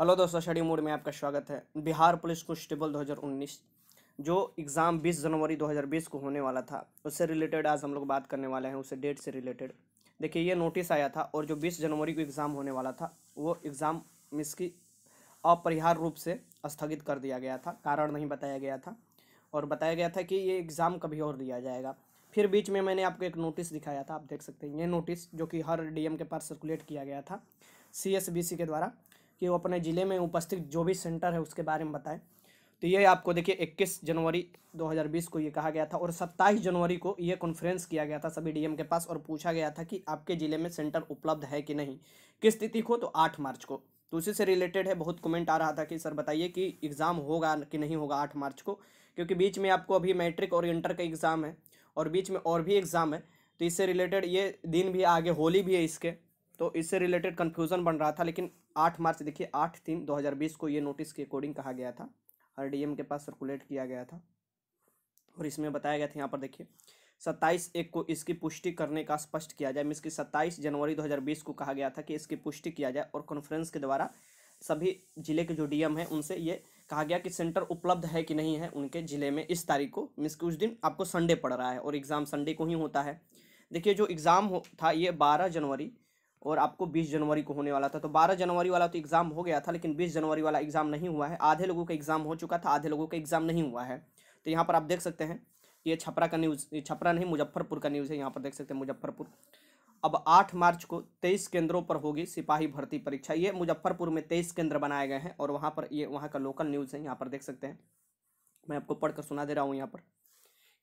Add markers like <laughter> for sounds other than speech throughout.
hello दोस्तों शडी mode में आपका स्वागत है बिहार पुलिस कांस्टेबल 2019 जो एग्ज़ाम 20 जनवरी 2020 को होने वाला था उससे रिलेटेड आज हम लोग बात करने वाले हैं उससे डेट से रिलेटेड देखिए ये नोटिस आया था और जो 20 जनवरी को एग्ज़ाम होने वाला था वो एग्ज़ाम मिस की अपरिहार्य रूप से स्थगित कर दिया गया था कारण नहीं बताया गया था और बताया गया था कि ये एग्ज़ाम कभी और दिया जाएगा फिर बीच में मैंने आपको एक नोटिस दिखाया था आप देख सकते हैं ये नोटिस जो कि हर डीएम के पास सर्कुलेट किया गया था सीएसबीसी के द्वारा कि वो अपने ज़िले में उपस्थित जो भी सेंटर है उसके बारे में बताएं तो ये आपको देखिए 21 जनवरी 2020 को ये कहा गया था और 27 जनवरी को ये कॉन्फ्रेंस किया गया था सभी डीएम के पास और पूछा गया था कि आपके ज़िले में सेंटर उपलब्ध है कि नहीं किस तिथि को तो 8 मार्च को तो उसी से रिलेटेड है बहुत कमेंट आ रहा था कि सर बताइए कि एग्ज़ाम होगा कि नहीं होगा आठ मार्च को क्योंकि बीच में आपको अभी मैट्रिक और इंटर का एग्ज़ाम है और बीच में और भी एग्ज़ाम है तो इससे रिलेटेड ये दिन भी आगे होली भी है इसके तो इससे रिलेटेड कन्फ्यूज़न बन रहा था लेकिन आठ मार्च देखिए आठ तीन दो हज़ार बीस को ये नोटिस के अकॉर्डिंग कहा गया था हर एम के पास सर्कुलेट किया गया था और इसमें बताया गया था यहाँ पर देखिए सत्ताईस एक को इसकी पुष्टि करने का स्पष्ट किया जाए मिस की सत्ताईस जनवरी 2020 को कहा गया था कि इसकी पुष्टि किया जाए और कॉन्फ्रेंस के द्वारा सभी जिले के जो डीएम हैं उनसे ये कहा गया कि सेंटर उपलब्ध है कि नहीं है उनके ज़िले में इस तारीख को मीन्स कि उस दिन आपको संडे पड़ रहा है और एग्ज़ाम संडे को ही होता है देखिए जो एग्ज़ाम हो था ये बारह जनवरी और आपको 20 जनवरी को होने वाला था तो 12 जनवरी वाला तो एग्ज़ाम हो गया था लेकिन 20 जनवरी वाला एग्ज़ाम नहीं हुआ है आधे लोगों का एग्ज़ाम हो चुका था आधे लोगों का एग्ज़ाम नहीं हुआ है तो यहाँ पर आप देख सकते हैं ये छपरा का न्यूज़ ये छपरा नहीं मुजफ्फरपुर का न्यूज़ है यहाँ पर देख सकते हैं मुजफ्फरपुर अब आठ मार्च को तेईस केंद्रों पर होगी सिपाही भर्ती परीक्षा ये मुजफ्फरपुर में तेईस केंद्र बनाए गए हैं और वहाँ पर ये वहाँ का लोकल न्यूज़ है यहाँ पर देख सकते हैं मैं आपको पढ़कर सुना दे रहा हूँ यहाँ पर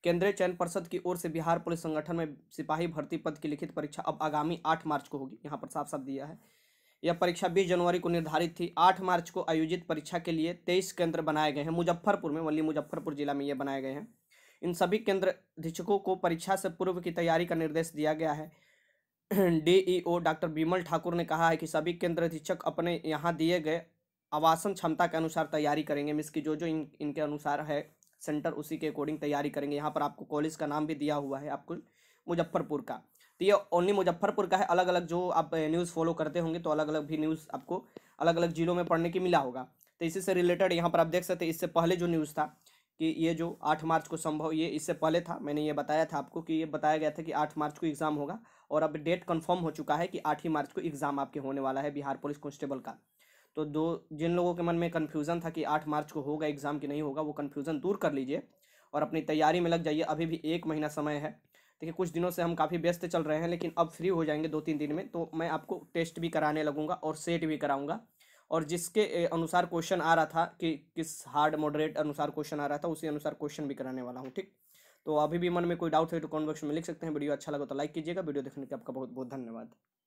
केंद्रीय चयन परिषद की ओर से बिहार पुलिस संगठन में सिपाही भर्ती पद की लिखित परीक्षा अब आगामी आठ मार्च को होगी यहाँ पर साफ साफ दिया है यह परीक्षा बीस जनवरी को निर्धारित थी आठ मार्च को आयोजित परीक्षा के लिए तेईस केंद्र बनाए गए हैं मुजफ्फरपुर में वली मुजफ्फरपुर जिला में ये बनाए गए हैं इन सभी केंद्र अधीक्षकों को परीक्षा से पूर्व की तैयारी का निर्देश दिया गया है <clears throat> डीईओ डॉक्टर बीमल ठाकुर ने कहा है कि सभी केंद्र अधीक्षक अपने यहाँ दिए गए आवासन क्षमता के अनुसार तैयारी करेंगे मिस की जो जो इन इनके अनुसार है सेंटर उसी के अकॉर्डिंग तैयारी करेंगे यहाँ पर आपको कॉलेज का नाम भी दिया हुआ है आपको मुजफ्फरपुर का तो ये ओनली मुजफ्फरपुर का है अलग अलग जो आप न्यूज़ फॉलो करते होंगे तो अलग अलग भी न्यूज़ आपको अलग अलग जिलों में पढ़ने की मिला होगा तो इसी से रिलेटेड यहाँ पर आप देख सकते हैं इससे पहले जो न्यूज़ था कि ये जो आठ मार्च को संभव ये इससे पहले था मैंने ये बताया था आपको कि ये बताया गया था कि आठ मार्च को एग्ज़ाम होगा और अब डेट कन्फर्म हो चुका है कि आठ ही मार्च को एग्ज़ाम आपके होने वाला है बिहार पुलिस कॉन्स्टेबल का तो दो जिन लोगों के मन में कन्फ्यूज़न था कि आठ मार्च को होगा एग्ज़ाम कि नहीं होगा वो कन्फ्यूज़न दूर कर लीजिए और अपनी तैयारी में लग जाइए अभी भी एक महीना समय है देखिए कुछ दिनों से हम काफ़ी व्यस्त चल रहे हैं लेकिन अब फ्री हो जाएंगे दो तीन दिन में तो मैं आपको टेस्ट भी कराने लगूंगा और सेट भी कराऊंगा और जिसके अनुसार क्वेश्चन आ रहा था कि किस हार्ड मॉडरेट अनुसार क्वेश्चन आ रहा था उसी अनुसार क्वेश्चन भी कराने वाला हूँ ठीक तो अभी भी मन में कोई डाउट है तो कॉमेंट बॉक्स में लिख सकते हैं वीडियो अच्छा लगा तो लाइक कीजिएगा वीडियो देखने के आपका बहुत बहुत धन्यवाद